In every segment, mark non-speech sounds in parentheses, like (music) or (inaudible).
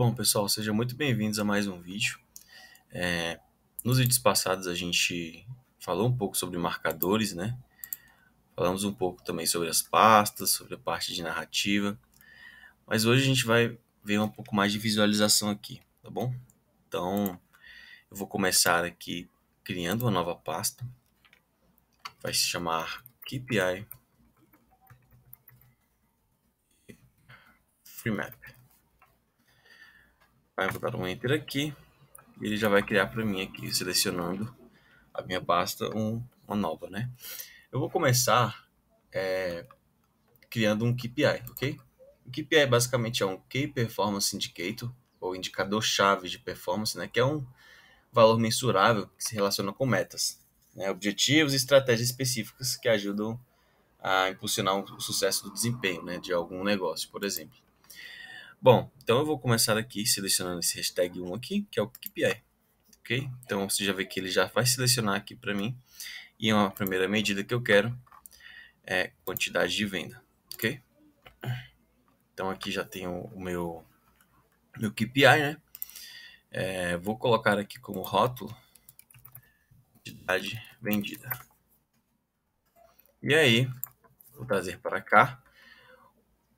Bom, pessoal, sejam muito bem-vindos a mais um vídeo. É, nos vídeos passados a gente falou um pouco sobre marcadores, né? Falamos um pouco também sobre as pastas, sobre a parte de narrativa. Mas hoje a gente vai ver um pouco mais de visualização aqui, tá bom? Então, eu vou começar aqui criando uma nova pasta. Vai se chamar KPI FreeMap. Aí eu vou dar um Enter aqui. E ele já vai criar para mim aqui, selecionando a minha pasta um, uma nova, né? Eu vou começar é, criando um KPI, ok? O KPI é basicamente é um Key Performance Indicator, ou indicador-chave de performance, né? Que é um valor mensurável que se relaciona com metas, né? objetivos e estratégias específicas que ajudam a impulsionar o sucesso do desempenho né? de algum negócio, por exemplo. Bom, então eu vou começar aqui selecionando esse hashtag 1 aqui, que é o PicPay, ok? Então você já vê que ele já vai selecionar aqui para mim. E uma primeira medida que eu quero é quantidade de venda, ok? Então aqui já tenho o meu, meu KPI, né? É, vou colocar aqui como rótulo quantidade vendida. E aí, vou trazer para cá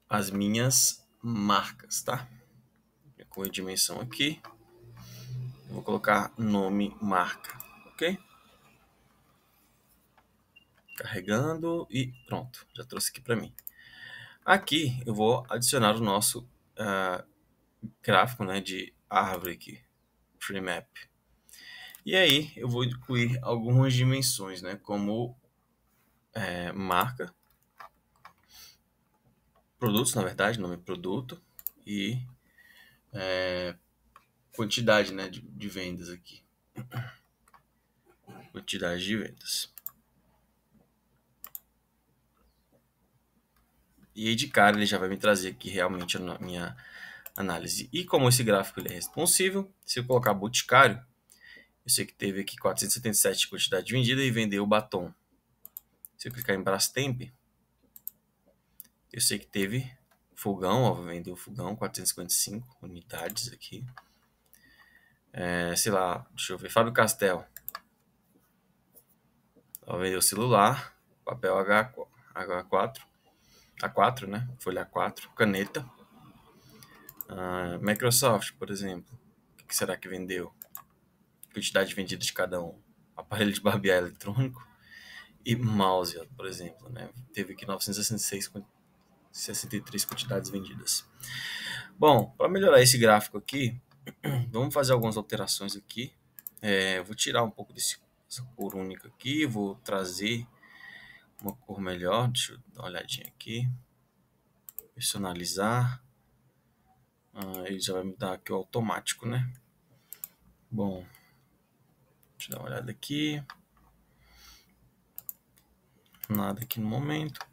as minhas marcas, tá? É com a dimensão aqui. Eu vou colocar nome marca, ok? Carregando e pronto, já trouxe aqui para mim. Aqui eu vou adicionar o nosso uh, gráfico né, de árvore aqui, freemap map. E aí eu vou incluir algumas dimensões, né, como é, marca, produtos, na verdade, nome é produto e é, quantidade né, de, de vendas aqui. Quantidade de vendas. E aí de cara ele já vai me trazer aqui realmente a minha análise. E como esse gráfico ele é responsível, se eu colocar Boticário, eu sei que teve aqui 477 quantidade vendida e vendeu o batom. Se eu clicar em Brastemp, eu sei que teve fogão, ó, vendeu fogão, 455 unidades aqui. É, sei lá, deixa eu ver, Fábio Castel. Ó, vendeu celular, papel H, H4, A4, né? Folha A4, caneta. Ah, Microsoft, por exemplo. O que será que vendeu? Quantidade vendida de cada um. Aparelho de barbear eletrônico e mouse, por exemplo, né? Teve aqui 966 63 quantidades vendidas. Bom, para melhorar esse gráfico aqui, (clears throat) vamos fazer algumas alterações aqui. É, vou tirar um pouco desse, dessa cor única aqui, vou trazer uma cor melhor. Deixa eu dar uma olhadinha aqui. Personalizar. Ah, ele já vai me dar aqui o automático, né? Bom, deixa eu dar uma olhada aqui. Nada aqui no momento. (clears throat)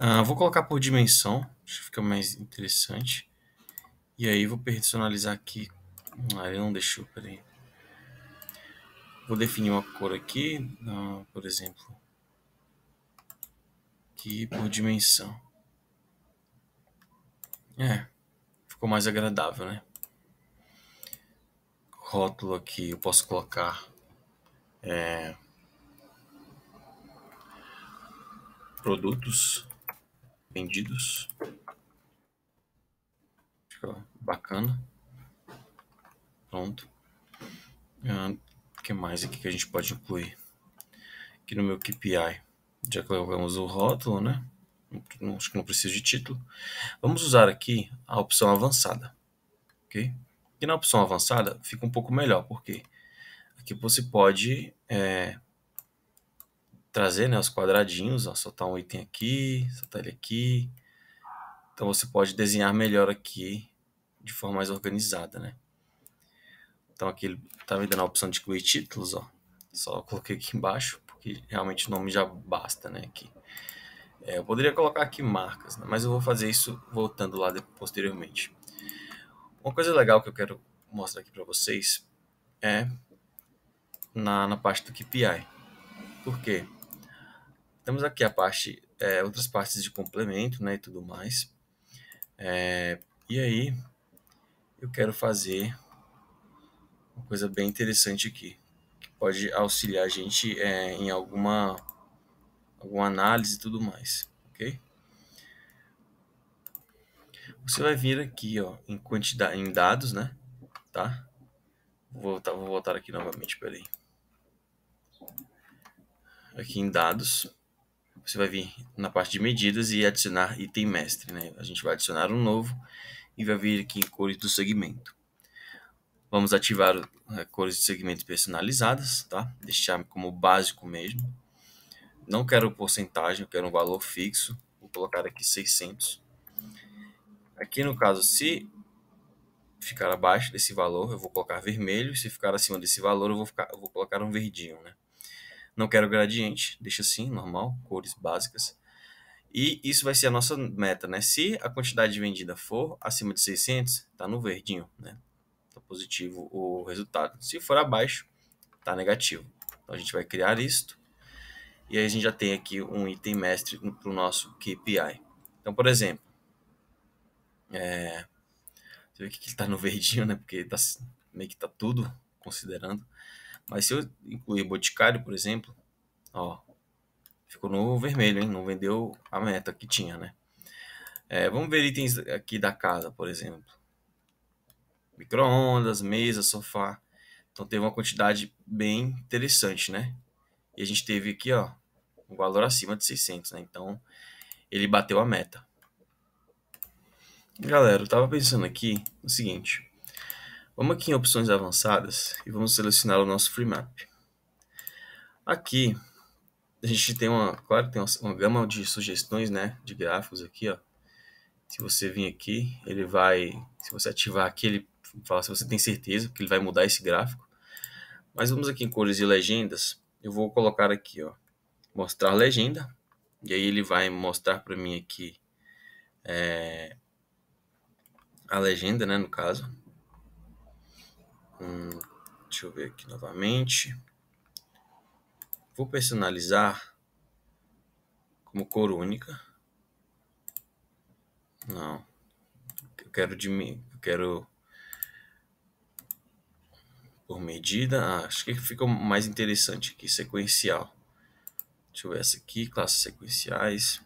Ah, vou colocar por dimensão, acho que fica mais interessante. E aí vou personalizar aqui. Ah, ele não deixou, peraí. Vou definir uma cor aqui, por exemplo. Aqui por dimensão. É, ficou mais agradável, né? Rótulo aqui, eu posso colocar... É, produtos vendidos. É bacana. Pronto. O ah, que mais aqui que a gente pode incluir? Aqui no meu KPI, já colocamos o rótulo, né? Acho que não preciso de título. Vamos usar aqui a opção avançada, ok? E na opção avançada fica um pouco melhor, porque aqui você pode é, trazer né, os quadradinhos, ó, soltar um item aqui, soltar ele aqui. Então você pode desenhar melhor aqui de forma mais organizada, né? Então aqui ele tá me dando a opção de incluir títulos, ó. Só coloquei aqui embaixo, porque realmente o nome já basta, né, aqui. É, eu poderia colocar aqui marcas, né? mas eu vou fazer isso voltando lá de, posteriormente. Uma coisa legal que eu quero mostrar aqui para vocês é na, na parte do KPI. Por quê? Temos aqui a parte, é, outras partes de complemento, né, e tudo mais. É, e aí, eu quero fazer uma coisa bem interessante aqui, que pode auxiliar a gente é, em alguma, alguma análise e tudo mais, ok? Você vai vir aqui, ó, em quantidade, em dados, né, tá? Vou voltar, vou voltar aqui novamente, peraí. Aqui em dados você vai vir na parte de medidas e adicionar item mestre, né? A gente vai adicionar um novo e vai vir aqui em cores do segmento. Vamos ativar é, cores de segmentos personalizadas, tá? Deixar como básico mesmo. Não quero porcentagem, eu quero um valor fixo. Vou colocar aqui 600. Aqui no caso, se ficar abaixo desse valor, eu vou colocar vermelho. Se ficar acima desse valor, eu vou, ficar, eu vou colocar um verdinho, né? Não quero gradiente, deixa assim, normal, cores básicas. E isso vai ser a nossa meta, né? Se a quantidade vendida for acima de 600, tá no verdinho, né? Tá positivo o resultado. Se for abaixo, tá negativo. Então a gente vai criar isto. E aí a gente já tem aqui um item mestre para o nosso KPI. Então, por exemplo, é... você vê que está no verdinho, né? Porque tá, meio que tá tudo considerando. Mas se eu incluir Boticário, por exemplo, ó, ficou no vermelho, hein? Não vendeu a meta que tinha, né? É, vamos ver itens aqui da casa, por exemplo. Microondas, mesa, sofá. Então teve uma quantidade bem interessante, né? E a gente teve aqui, ó, um valor acima de 600, né? Então ele bateu a meta. Galera, eu tava pensando aqui o seguinte. Vamos aqui em opções avançadas e vamos selecionar o nosso free map. Aqui a gente tem uma, claro, tem uma, uma gama de sugestões, né, de gráficos aqui, ó. Se você vir aqui, ele vai, se você ativar aqui, ele fala se você tem certeza que ele vai mudar esse gráfico. Mas vamos aqui em cores e legendas, eu vou colocar aqui, ó, mostrar legenda, e aí ele vai mostrar para mim aqui é, a legenda, né, no caso. Hum, deixa eu ver aqui novamente. Vou personalizar como cor única. Não. Eu quero de mim, eu quero por medida. Ah, acho que fica mais interessante aqui, sequencial. Deixa eu ver essa aqui, classes sequenciais.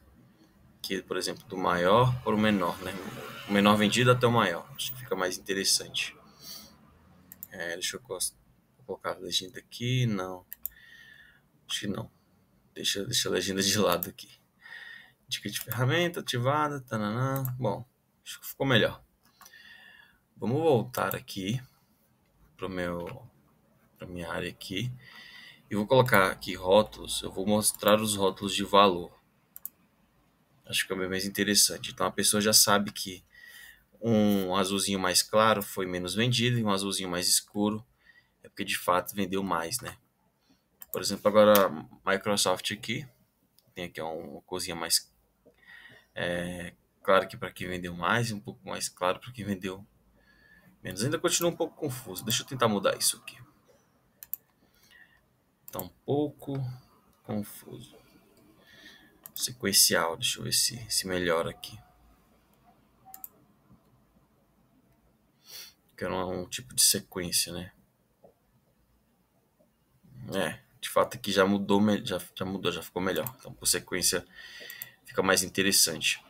Aqui, por exemplo, do maior para o menor, né? O menor vendido até o maior. Acho que fica mais interessante. É, deixa eu colocar a legenda aqui. Não. Acho que não. Deixa, deixa a legenda de lado aqui. Dica de ferramenta ativada. Tananã. Bom, acho que ficou melhor. Vamos voltar aqui para meu minha área aqui e vou colocar aqui rótulos. Eu vou mostrar os rótulos de valor. Acho que é o mais interessante. Então a pessoa já sabe que um azulzinho mais claro foi menos vendido e um azulzinho mais escuro é porque de fato vendeu mais, né? Por exemplo, agora Microsoft aqui tem aqui uma cozinha mais é, que para quem vendeu mais e um pouco mais claro para quem vendeu menos. Ainda continua um pouco confuso. Deixa eu tentar mudar isso aqui. Tá um pouco confuso. Sequencial, deixa eu ver se, se melhora aqui. que era um tipo de sequência, né? É, de fato aqui já mudou, já, já mudou, já ficou melhor. Então, por sequência, fica mais interessante.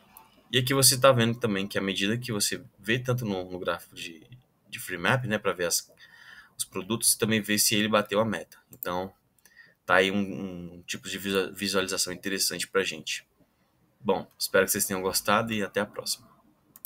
E aqui você está vendo também que à medida que você vê tanto no, no gráfico de, de free map, né, para ver as, os produtos, também vê se ele bateu a meta. Então, tá aí um, um tipo de visualização interessante para gente. Bom, espero que vocês tenham gostado e até a próxima.